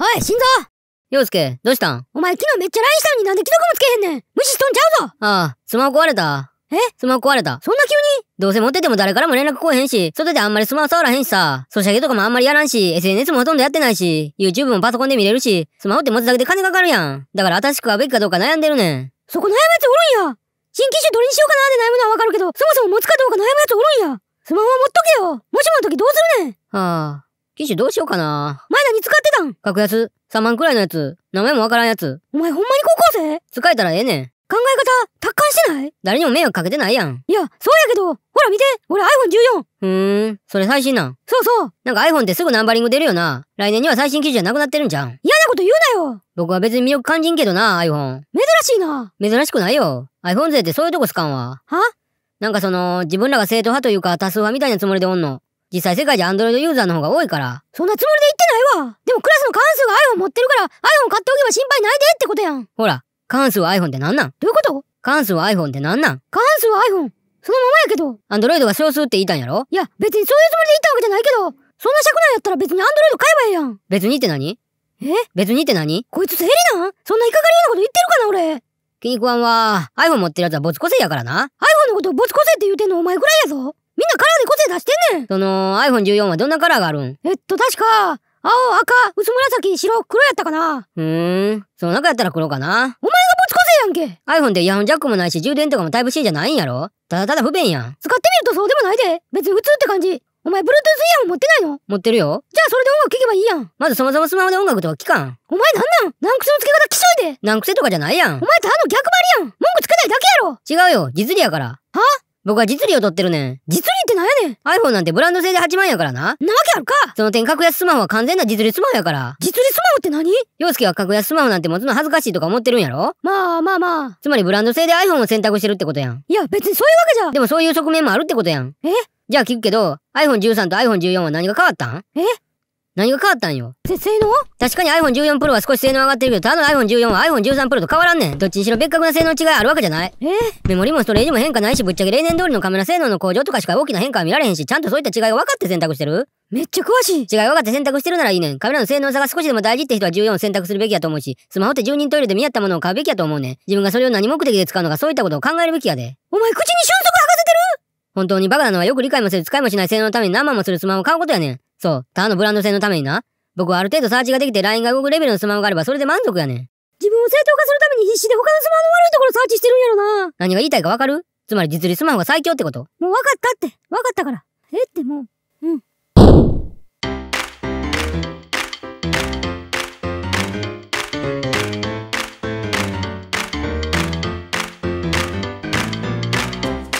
おい、心臓洋介、どうしたんお前昨日めっちゃ LINE したのになんで既読もつけへんねん無視しとんちゃうぞああ、スマホ壊れた。えスマホ壊れた。そんな急にどうせ持ってても誰からも連絡来へんし、外であんまりスマホ触らへんしさ、ソシャゲとかもあんまりやらんし、SNS もほとんどやってないし、YouTube もパソコンで見れるし、スマホって持つだけで金かかるやん。だから新しくうべきかどうか悩んでるねん。そこ悩むやつおるんや新機種取りにしようかなって悩むのはわかるけど、そもそも持つかどうか悩むやつおるんやスマホは持っとけよもしもの時どうするねんはあ。機種どうしようかな。前何使ってたん格安。3万くらいのやつ。名前もわからんやつ。お前ほんまに高校生使えたらええねん。考え方、達観してない誰にも迷惑かけてないやん。いや、そうやけど、ほら見て俺 iPhone14! ふーん、それ最新なんそうそう。なんか iPhone ってすぐナンバリング出るよな。来年には最新機種じゃなくなってるんじゃん。嫌なこと言うなよ僕は別に魅力感じんけどな、iPhone。珍しいな。珍しくないよ。iPhone 勢ってそういうとこ使うんわ。はなんかその、自分らが正統派というか多数派みたいなつもりでおんの。実際世界でアンドロイドユーザーの方が多いから。そんなつもりで言ってないわでもクラスの関数が iPhone 持ってるから iPhone 買っておけば心配ないでってことやんほら、関数は iPhone ってなんなんどういうこと関数は iPhone ってなんなん関数は iPhone! そのままやけど。アンドロイドが少数って言いたんやろいや、別にそういうつもりで言ったわけじゃないけど、そんな尺なんやったら別にアンドロイド買えばええやん。別にって何え別にって何こいつ生理なんそんな引っかかるようなこと言ってるかな俺。気に食わんわ。iPhone 持ってるやつは没個性やからな。iPhone のことを没個性って言うてんのお前ぐらいやぞ。カラーで個性出してんねんその iPhone14 はどんなカラーがあるんえっと確か青赤薄紫白黒やったかなふーんその中やったら黒かなお前が持ツ個性やんけ iPhone でイヤホンジャックもないし充電とかもタイプ C じゃないんやろただただ不便やん使ってみるとそうでもないで別に普通って感じお前 Bluetooth イヤホン持ってないの持ってるよじゃあそれで音楽聴けばいいやんまずそもそもスマホで音楽とか聴かんお前なんなん何癖の付け方きしいで何癖とかじゃないやんお前ただの逆張りやん文句つけないだけやろ違うよ実利やからは僕は実利を取ってるねん。実利ってなんやねん !iPhone なんてブランド製で8万やからな。なわけあるかその点格安スマホは完全な実利スマホやから。実利スマホって何洋介は格安スマホなんて持つの恥ずかしいとか思ってるんやろまあまあまあ。つまりブランド製で iPhone を選択してるってことやん。いや別にそういうわけじゃ。でもそういう側面もあるってことやん。えじゃあ聞くけど、iPhone13 と iPhone14 は何が変わったんえ何が変わったんよ性能確かに iPhone14 Pro は少し性能上がってるけど、他の iPhone14 は iPhone13 Pro と変わらんねん。どっちにしろ別格な性能違いあるわけじゃないえメモリもストレージも変化ないし、ぶっちゃけ例年通りのカメラ性能の向上とかしか大きな変化は見られへんし、ちゃんとそういった違いを分かって選択してるめっちゃ詳しい。違い分かって選択してるならいいねん。カメラの性能差が少しでも大事って人は14を選択するべきやと思うし、スマホって10人トイレで見合ったものを買うべきやと思うねん。自分がそれを何目的で使うのかそういったことを考えるべきやで。お前口に瞬足吐かせてる本当にバカなのはよく理解もせず使いもしない性能のために何万もするスマホを買うことやねん。そう、他のブランド性のためにな。僕はある程度サーチができて LINE が動くレベルのスマホがあればそれで満足やねん。自分を正当化するために必死で他のスマホの悪いところサーチしてるんやろな。何が言いたいかわかるつまり実利スマホが最強ってこと。もう分かったって。分かったから。えってもう。